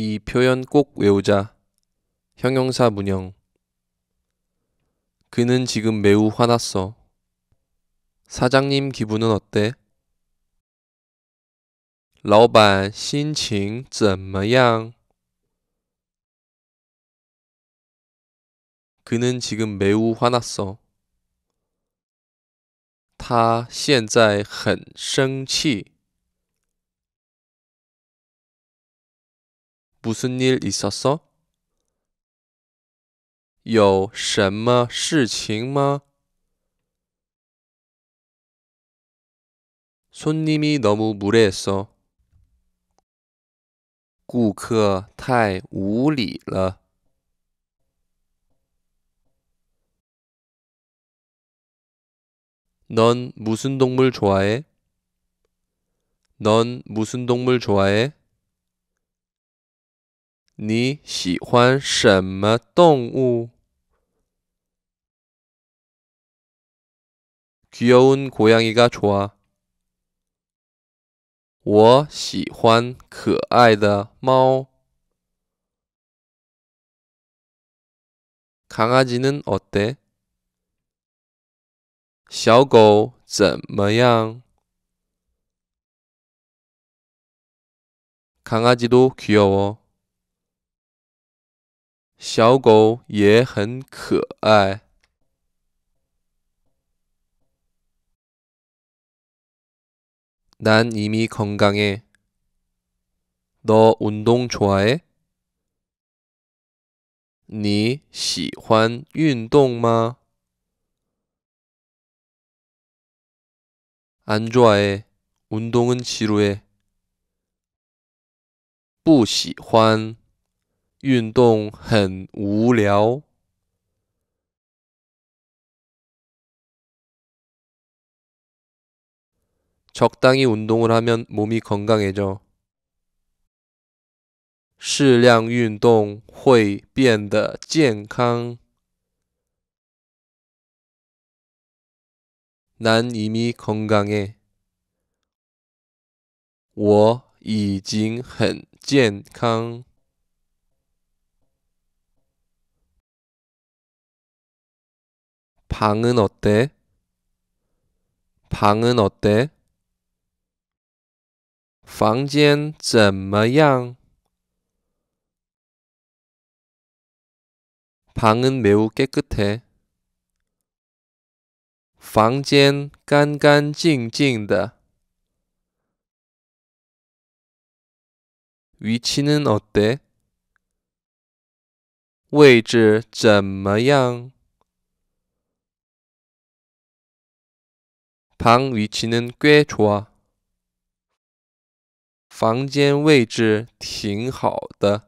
이 표현 꼭 외우자. 형용사 문형. 그는 지금 매우 화났어. 사장님 기분은 어때? 老板心情怎么样? 그는 지금 매우 화났어. 他现在很生气。 무슨 일 있었어? 有什么事情吗？ 손님이 너무 무례했어. 顾客太无礼了.넌 무슨 동물 좋아해? 넌 무슨 동물 좋아해? 你喜欢什么动物？ 귀여운 고양이가 좋아. 我喜欢可爱的猫. 강아지는 어때? 小狗怎么样? 강아지도 귀여워. 小狗也很可爱。난 이미 건강해. 너 운동 좋아해? 你喜欢运动吗?안 좋아해. 운동은 지루해. 不喜欢。 运动很无聊。적당히 운동을 하면 몸이 건강해져. 适量运动会变得健康。난 이미 건강해. 我已经很健康。 방은 어때? 방은 어때? 房间怎么样? 방은 매우 깨끗해. 방间干干净净的 위치는 어때? 位置怎么样?旁边住着呢，没错。房间位置挺好的。